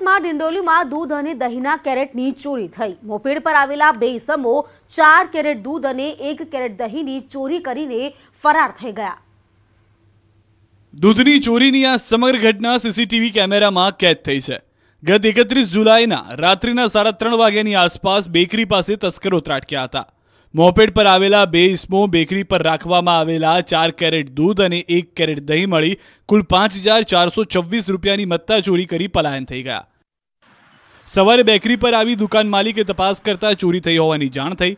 દહીંની ચોરી કરીને ફરાર થઈ ગયા દૂધની ચોરીની આ સમગ્ર ઘટના સીસીટીવી કેમેરામાં કેદ થઈ છે ગત એકત્રીસ જુલાઈના રાત્રિના સાડા ત્રણ વાગ્યાની આસપાસ બેકરી પાસે તસ્કરો ત્રાટક્યા હતા મોપેડ પર આવેલા બે ઇસમો બેકરી પર રાખવામાં આવેલા ચાર કેરેટ દૂધ અને એક કેરેટ દહીં મળી કુલ પાંચ હજાર ચારસો છવ્વીસ રૂપિયાની મત્તા ચોરી કરી પલાયન થઈ ગયા સવારે બેકરી પર આવી દુકાન માલિકે તપાસ કરતા ચોરી થઈ હોવાની જાણ થઈ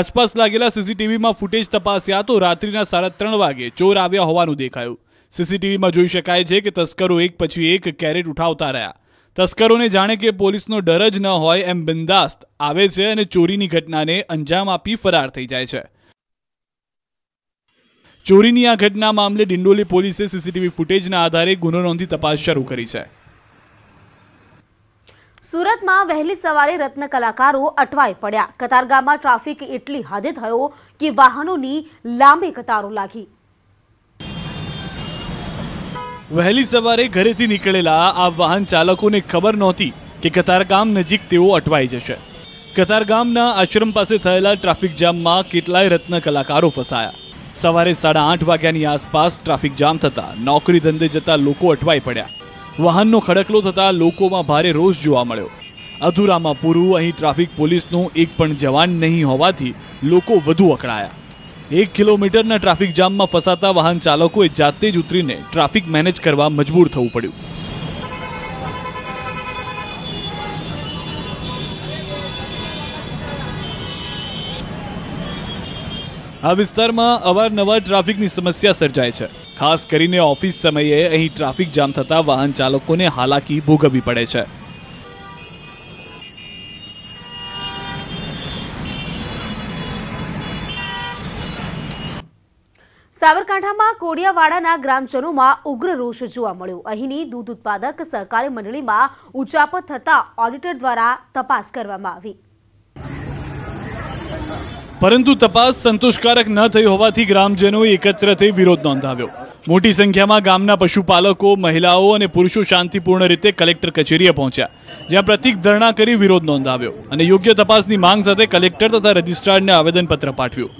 આસપાસ લાગેલા સીસીટીવીમાં ફૂટેજ તપાસ્યા તો રાત્રિના સાડા ત્રણ વાગે ચોર આવ્યા હોવાનું દેખાયું સીસીટીવીમાં જોઈ શકાય છે કે તસ્કરો એક પછી એક કેરેટ ઉઠાવતા રહ્યા તસ્કરોને જાણે કે પોલીસનો ડર જ ન હોય એમ બિંદાસ્ત આવે છે અને ચોરીની ઘટનાને અંજામ આપી ફરાર થઈ જાય છે ચોરીની આ ઘટના મામલે ડિંડોલી પોલીસે સીસીટીવી ફૂટેજના આધારે ગુનો નોંધી તપાસ શરૂ કરી છે સુરતમાં વહેલી સવારે રત્ન કલાકારો અટવાઈ પડ્યા કતારગામમાં ટ્રાફિક એટલી હદે થયો કે વાહનોની લાંબી કતારો લાગી વહેલી સવારે ઘરેથી નીકળેલા આ વાહન ચાલકોને ખબર નહોતી કે કતારગામ નજીક તેઓ અટવાઈ જશે કતારગામના આશ્રમ પાસે થયેલા ટ્રાફિક જામમાં કેટલાય રત્ન કલાકારો ફસાયા સવારે સાડા આઠ વાગ્યાની આસપાસ ટ્રાફિક જામ થતા નોકરી ધંધે જતા લોકો અટવાઈ પડ્યા વાહનનો ખડકલો થતા લોકોમાં ભારે રોષ જોવા મળ્યો અધૂરામાં પૂરું અહીં ટ્રાફિક પોલીસનું એક પણ જવાન નહીં હોવાથી લોકો વધુ અકળાયા એક કિલોમીટરના ટ્રાફિક જામમાં ફસાતા વાહન ચાલકોએ જાતે જ ઉતરીને ટ્રાફિક મેનેજ કરવા મજબૂર થવું પડ્યું આ વિસ્તારમાં અવારનવાર ટ્રાફિકની સમસ્યા સર્જાય છે ખાસ કરીને ઓફિસ સમયે અહીં ટ્રાફિક જામ થતા વાહન ચાલકોને હાલાકી ભોગવવી પડે છે સાબરકાંઠામાં કોડિયાવાડાના ગ્રામજનોમાં ઉગ્ર રોષ જોવા મળ્યો અહીંની દૂધ ઉત્પાદક સહકારી મંડળીમાં ઉચાપત થતા ઓડિટર દ્વારા તપાસ કરવામાં આવી પરંતુ તપાસ સંતોષકારક ન થઈ હોવાથી ગ્રામજનોએ એકત્ર થઈ વિરોધ નોંધાવ્યો મોટી સંખ્યામાં ગામના પશુપાલકો મહિલાઓ અને પુરુષો શાંતિપૂર્ણ રીતે કલેક્ટર કચેરીએ પહોંચ્યા જ્યાં પ્રતિક ધરણા કરી વિરોધ નોંધાવ્યો અને યોગ્ય તપાસની માંગ સાથે કલેક્ટર તથા રજિસ્ટ્રારને આવેદનપત્ર પાઠવ્યું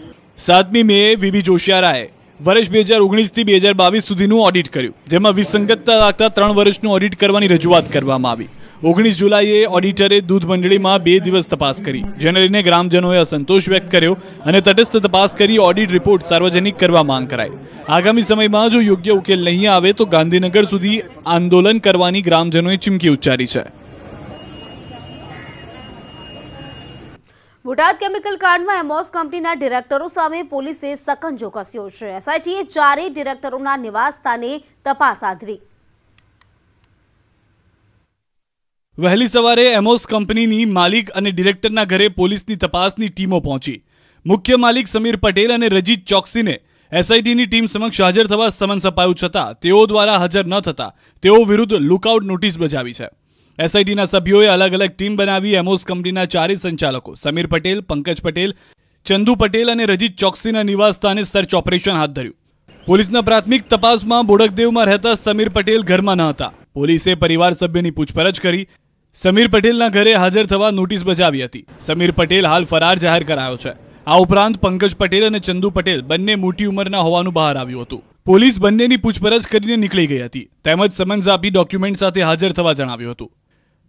સાતમી મેએ વીબી જોશિયારાએ વર્ષ બે હજાર ઓગણીસથી બે હજાર બાવીસ સુધીનું ઓડિટ કર્યું જેમાં વિસંગતતા રાખતા ત્રણ વર્ષનું ઓડિટ કરવાની રજૂઆત કરવામાં આવી ઓગણીસ જુલાઈએ ઓડિટરે દૂધ મંડળીમાં બે દિવસ તપાસ કરી જેને લઈને ગ્રામજનોએ અસંતોષ વ્યક્ત કર્યો અને તટસ્થ તપાસ કરી ઓડિટ રિપોર્ટ સાર્વજનિક કરવા માંગ કરાઈ આગામી સમયમાં જો યોગ્ય ઉકેલ નહીં આવે તો ગાંધીનગર સુધી આંદોલન કરવાની ગ્રામજનોએ ચીમકી ઉચ્ચારી છે બોટાદ કેમિકલ કાંડમાં એમોસ કંપનીના ડિરેક્ટરો સામે પોલીસે સકંજો કસ્યો છે એસઆઈટીએ ચારેય ડિરેક્ટરોના નિવાસ સ્થાને તપાસ આધરી વહેલી સવારે એમોસ કંપનીની માલિક અને ડિરેક્ટરના ઘરે પોલીસની તપાસની ટીમો પહોંચી મુખ્ય માલિક સમીર પટેલ અને રજીત ચોકસીને એસઆઈટીની ટીમ સમક્ષ હાજર થવા સમન્સ અપાયું છતાં તેઓ દ્વારા હાજર ન થતા તેઓ વિરુદ્ધ લુકઆઉટ નોટિસ બજાવી છે એસઆઈટીના સભ્યોએ અલગ અલગ ટીમ બનાવી એમોસ કંપનીના ચારેય સંચાલકો સમીર પટેલ પંકજ પટેલ ચંદુ પટેલ અને રજીત ચોકસીના નિવાસસ્થાને સર્ચ ઓપરેશન હાથ ધર્યું પોલીસના પ્રાથમિક તપાસમાં બોડકદેવમાં રહેતા સમીર પટેલ ઘરમાં ન હતા પોલીસે પરિવાર સભ્યની પૂછપરછ કરી સમીર પટેલના ઘરે હાજર થવા નોટિસ બજાવી હતી સમીર પટેલ હાલ ફરાર જાહેર કરાયો છે આ ઉપરાંત પંકજ પટેલ અને ચંદુ પટેલ બંને મોટી ઉંમરના હોવાનું બહાર આવ્યું હતું પોલીસ બંનેની પૂછપરછ કરીને નીકળી ગઈ હતી તેમજ સમન્સ આપી ડોક્યુમેન્ટ સાથે હાજર થવા જણાવ્યું હતું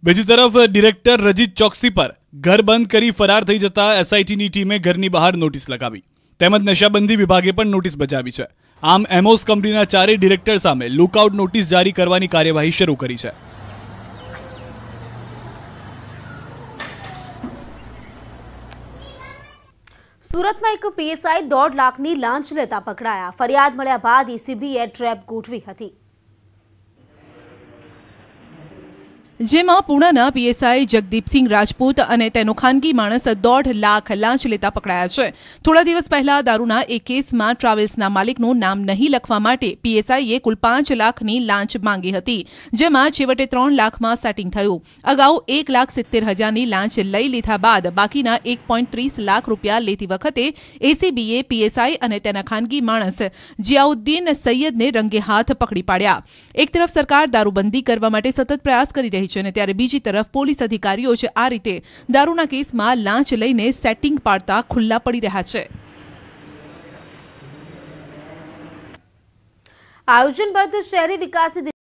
બીજી તરફ ડિરેક્ટર રજીત ચોકસી પર ઘર બંધ કરી ફરાર થઈ જતા એસઆઈટીની ટીમે ઘરની બહાર નોટિસ લગાવી તેમજ નશાબંધી વિભાગે પણ નોટિસ બજાવી છે આમ એમોસ કંપનીના ચારેય ડિરેક્ટર સામે લુકઆઉટ નોટિસ જારી કરવાની કાર્યવાહી શરૂ કરી છે સુરતમાં એક પીએસઆઈ દોઢ લાખની લાંચ લેતા પકડાયા ફરિયાદ મળ્યા બાદ ઈસીબીએ ટ્રેપ ગોઠવી હતી જેમાં પૂણાના પીએસઆઈ જગદીપસિંહ રાજપૂત અને તેનો ખાનગી માણસ દોઢ લાખ લાંચ લેતા પકડાયા છે થોડા દિવસ પહેલા દારૂના એક કેસમાં ટ્રાવેલ્સના માલિકનું નામ નહીં લખવા માટે પીએસઆઈએ કુલ પાંચ લાખની લાંચ માંગી હતી જેમાં છેવટે ત્રણ લાખમાં સેટિંગ થયું અગાઉ એક લાખ સિત્તેર હજારની લાંચ લઈ લીધા બાદ બાકીના એક પોઈન્ટ ત્રીસ લાખ રૂપિયા લેતી વખતે એસીબીએ પીએસઆઈ અને તેના ખાનગી માણસ જિયાઉદ્દીન સૈયદને રંગે હાથ પકડી પાડ્યા એક તરફ સરકાર દારૂબંધી કરવા માટે સતત પ્રયાસ કરી રહી આવી છે અને ત્યારે બીજી તરફ પોલીસ અધિકારીઓ છે આ રીતે દારૂના કેસમાં લાંચ લઈને સેટિંગ પાડતા ખુલ્લા પડી રહ્યા છે આયોજન બાદ શહેરી વિકાસની